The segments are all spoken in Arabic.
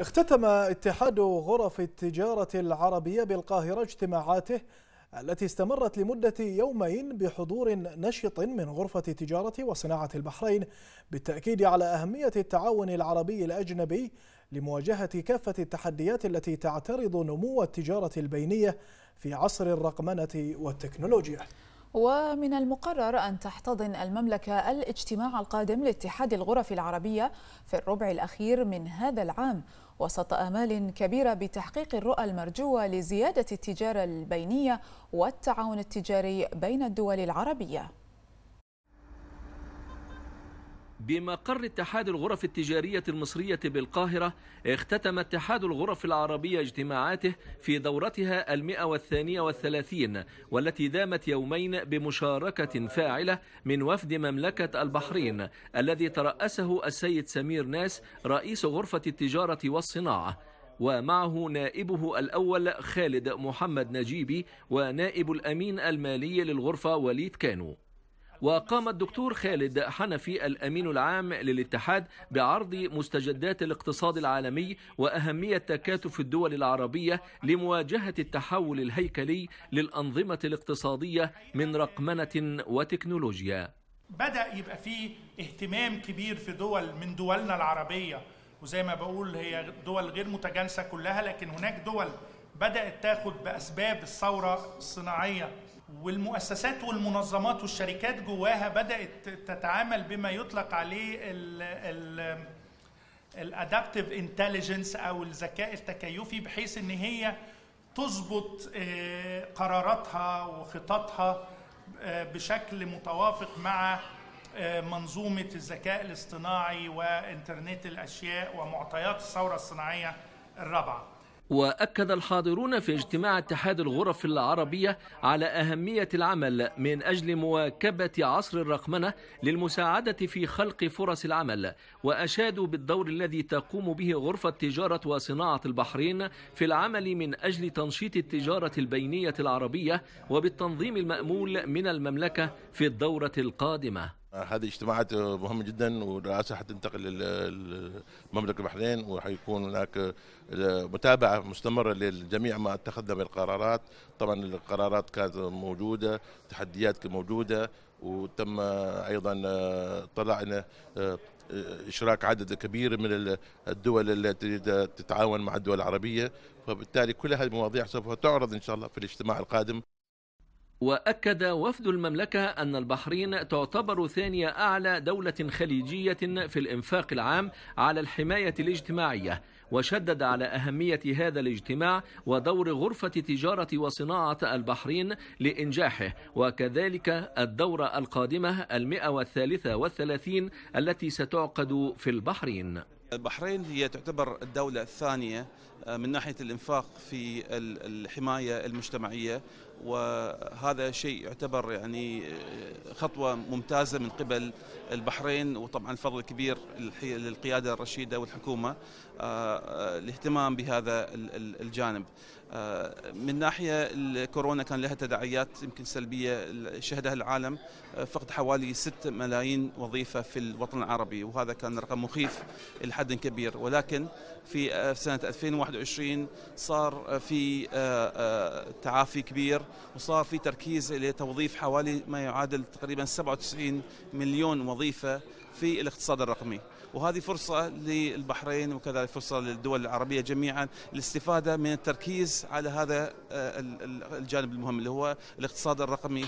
اختتم اتحاد غرف التجارة العربية بالقاهرة اجتماعاته التي استمرت لمدة يومين بحضور نشط من غرفة التجارة وصناعة البحرين بالتأكيد على أهمية التعاون العربي الأجنبي لمواجهة كافة التحديات التي تعترض نمو التجارة البينية في عصر الرقمنة والتكنولوجيا ومن المقرر أن تحتضن المملكة الاجتماع القادم لاتحاد الغرف العربية في الربع الأخير من هذا العام وسط آمال كبيرة بتحقيق الرؤى المرجوة لزيادة التجارة البينية والتعاون التجاري بين الدول العربية بمقر اتحاد الغرف التجارية المصرية بالقاهرة اختتم اتحاد الغرف العربية اجتماعاته في دورتها المئة والثانية والثلاثين والتي دامت يومين بمشاركة فاعلة من وفد مملكة البحرين الذي ترأسه السيد سمير ناس رئيس غرفة التجارة والصناعة ومعه نائبه الأول خالد محمد نجيبي ونائب الأمين المالي للغرفة وليد كانو وقام الدكتور خالد حنفي الأمين العام للاتحاد بعرض مستجدات الاقتصاد العالمي وأهمية تكاتف الدول العربية لمواجهة التحول الهيكلي للأنظمة الاقتصادية من رقمنة وتكنولوجيا بدأ يبقى فيه اهتمام كبير في دول من دولنا العربية وزي ما بقول هي دول غير متجانسة كلها لكن هناك دول بدأت تاخد بأسباب الثورة الصناعية والمؤسسات والمنظمات والشركات جواها بدأت تتعامل بما يطلق عليه الادابتيف انتليجنس او الذكاء التكيفي بحيث ان هي تظبط آه، قراراتها وخططها آه، بشكل متوافق مع آه، منظومة الذكاء الاصطناعي وإنترنت الأشياء ومعطيات الثورة الصناعية الرابعة واكد الحاضرون في اجتماع اتحاد الغرف العربيه على اهميه العمل من اجل مواكبه عصر الرقمنه للمساعده في خلق فرص العمل واشادوا بالدور الذي تقوم به غرفه تجاره وصناعه البحرين في العمل من اجل تنشيط التجاره البينيه العربيه وبالتنظيم المامول من المملكه في الدوره القادمه هذه اجتماعات مهمه جدا والرئاسه حتنتقل للمملكه البحرين وحيكون هناك متابعه مستمره لجميع ما اتخذنا من القرارات طبعا القرارات كانت موجوده تحديات موجوده وتم ايضا طلعنا اشراك عدد كبير من الدول التي تتعاون مع الدول العربيه فبالتالي كل هذه المواضيع سوف تعرض ان شاء الله في الاجتماع القادم وأكد وفد المملكة أن البحرين تعتبر ثاني أعلى دولة خليجية في الإنفاق العام على الحماية الاجتماعية وشدد على أهمية هذا الاجتماع ودور غرفة تجارة وصناعة البحرين لإنجاحه وكذلك الدورة القادمة المئة والثالثة والثلاثين التي ستعقد في البحرين البحرين هي تعتبر الدولة الثانية آه، من ناحيه الانفاق في الحمايه المجتمعيه وهذا شيء يعتبر يعني آه، خطوه ممتازه من قبل البحرين وطبعا الفضل الكبير للقياده الرشيده والحكومه الاهتمام آه، بهذا الجانب. من ناحيه الكورونا كان لها تداعيات يمكن سلبيه شهدها العالم فقد حوالي 6 ملايين وظيفه في الوطن العربي وهذا كان رقم مخيف الى حد كبير ولكن في سنه 2021 2021 صار في آه، آه، تعافي كبير وصار في تركيز لتوظيف حوالي ما يعادل تقريبا 97 مليون وظيفة في الاقتصاد الرقمي وهذه فرصة للبحرين وكذلك فرصة للدول العربية جميعا الاستفادة من التركيز على هذا آه، الجانب المهم اللي هو الاقتصاد الرقمي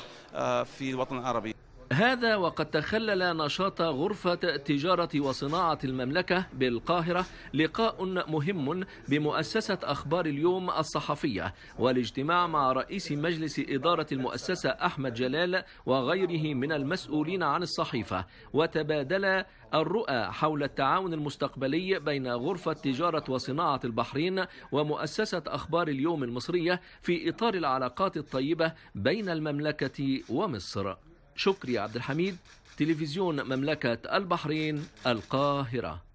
في الوطن العربي هذا وقد تخلل نشاط غرفة تجارة وصناعة المملكة بالقاهرة لقاء مهم بمؤسسة أخبار اليوم الصحفية والاجتماع مع رئيس مجلس إدارة المؤسسة أحمد جلال وغيره من المسؤولين عن الصحيفة وتبادل الرؤى حول التعاون المستقبلي بين غرفة تجارة وصناعة البحرين ومؤسسة أخبار اليوم المصرية في إطار العلاقات الطيبة بين المملكة ومصر شكري عبد الحميد تلفزيون مملكة البحرين القاهرة